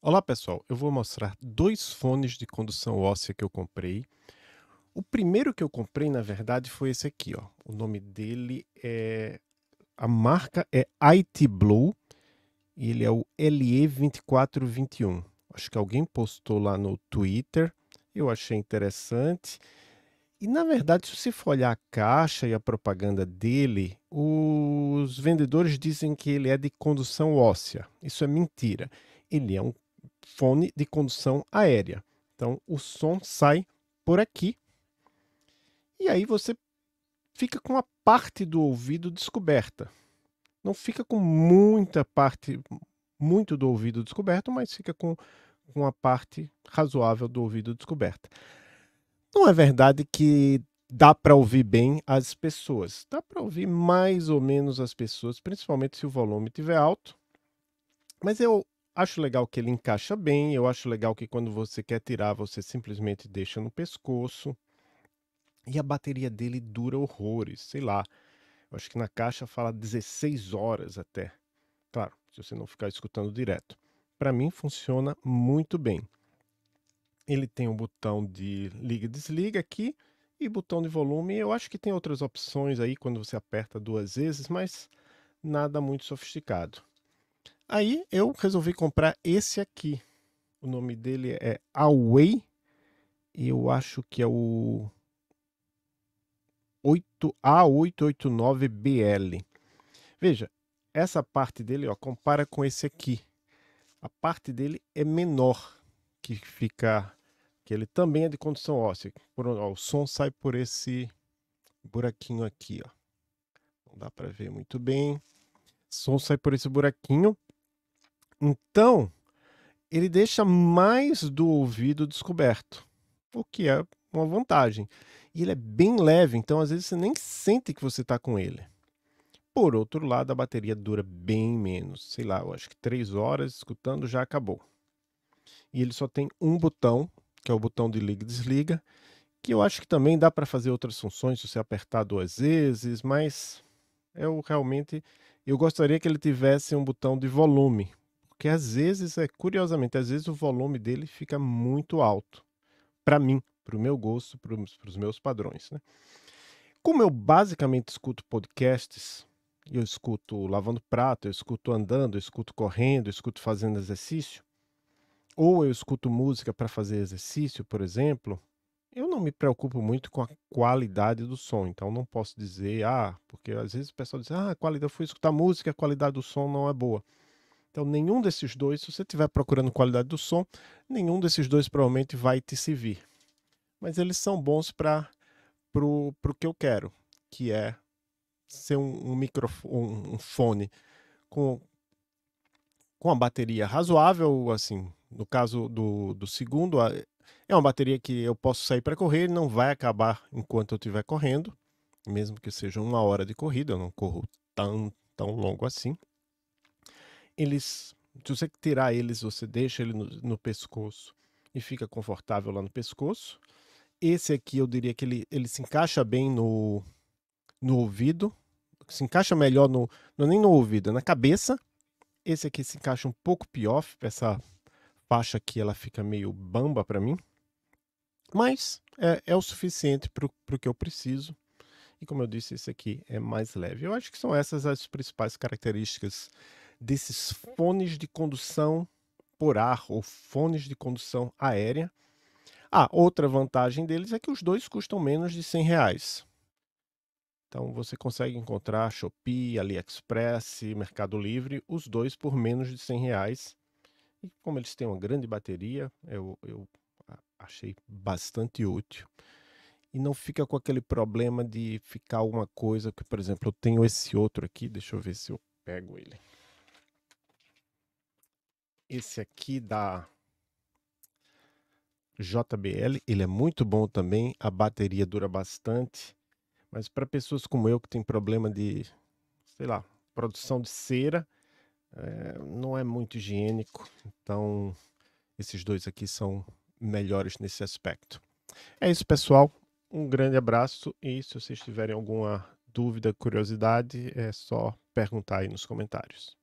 Olá pessoal, eu vou mostrar dois fones de condução óssea que eu comprei. O primeiro que eu comprei, na verdade, foi esse aqui, ó. O nome dele é a marca é IT Blue e ele é o LE2421. Acho que alguém postou lá no Twitter. Eu achei interessante. E na verdade, se você for olhar a caixa e a propaganda dele, os vendedores dizem que ele é de condução óssea. Isso é mentira. Ele é um fone de condução aérea. Então o som sai por aqui e aí você fica com a parte do ouvido descoberta. Não fica com muita parte, muito do ouvido descoberto, mas fica com, com a parte razoável do ouvido descoberta. Não é verdade que dá para ouvir bem as pessoas. Dá para ouvir mais ou menos as pessoas, principalmente se o volume estiver alto. Mas eu acho legal que ele encaixa bem, eu acho legal que quando você quer tirar, você simplesmente deixa no pescoço. E a bateria dele dura horrores, sei lá. Eu acho que na caixa fala 16 horas até. Claro, se você não ficar escutando direto. Para mim funciona muito bem. Ele tem um botão de liga e desliga aqui e botão de volume. Eu acho que tem outras opções aí quando você aperta duas vezes, mas nada muito sofisticado. Aí eu resolvi comprar esse aqui. O nome dele é Away. E eu acho que é o 8A889BL. Veja, essa parte dele, ó, compara com esse aqui. A parte dele é menor, que fica que ele também é de condução óssea. Por, ó, o som sai por esse buraquinho aqui, ó. Não dá para ver muito bem. O som sai por esse buraquinho então, ele deixa mais do ouvido descoberto, o que é uma vantagem. E ele é bem leve, então às vezes você nem sente que você está com ele. Por outro lado, a bateria dura bem menos, sei lá, eu acho que três horas escutando já acabou. E ele só tem um botão, que é o botão de liga e desliga, que eu acho que também dá para fazer outras funções se você apertar duas vezes, mas eu realmente eu gostaria que ele tivesse um botão de volume porque às vezes, é curiosamente, às vezes o volume dele fica muito alto. Para mim, para o meu gosto, para os meus padrões, né? Como eu basicamente escuto podcasts, eu escuto lavando prato, eu escuto andando, eu escuto correndo, eu escuto fazendo exercício, ou eu escuto música para fazer exercício, por exemplo, eu não me preocupo muito com a qualidade do som, então não posso dizer, ah, porque às vezes o pessoal diz, ah, qualidade, eu fui escutar música, a qualidade do som não é boa. Então, nenhum desses dois, se você estiver procurando qualidade do som, nenhum desses dois provavelmente vai te servir. Mas eles são bons para o que eu quero, que é ser um, um microfone, um fone com, com a bateria razoável, assim, no caso do, do segundo, é uma bateria que eu posso sair para correr, e não vai acabar enquanto eu estiver correndo, mesmo que seja uma hora de corrida, eu não corro tão, tão longo assim eles, se você tirar eles, você deixa ele no, no pescoço e fica confortável lá no pescoço. Esse aqui eu diria que ele, ele se encaixa bem no, no ouvido, se encaixa melhor no, não é nem no ouvido, é na cabeça. Esse aqui se encaixa um pouco pior, essa faixa aqui ela fica meio bamba para mim. Mas é, é o suficiente para o que eu preciso. E como eu disse, esse aqui é mais leve. Eu acho que são essas as principais características desses fones de condução por ar ou fones de condução aérea. Ah, outra vantagem deles é que os dois custam menos de 100 reais. Então você consegue encontrar Shopee, AliExpress, Mercado Livre, os dois por menos de 100 reais. E como eles têm uma grande bateria, eu, eu achei bastante útil. E não fica com aquele problema de ficar alguma coisa que, por exemplo, eu tenho esse outro aqui, deixa eu ver se eu pego ele. Esse aqui da JBL, ele é muito bom também, a bateria dura bastante, mas para pessoas como eu que tem problema de, sei lá, produção de cera, é, não é muito higiênico, então esses dois aqui são melhores nesse aspecto. É isso, pessoal. Um grande abraço e se vocês tiverem alguma dúvida, curiosidade, é só perguntar aí nos comentários.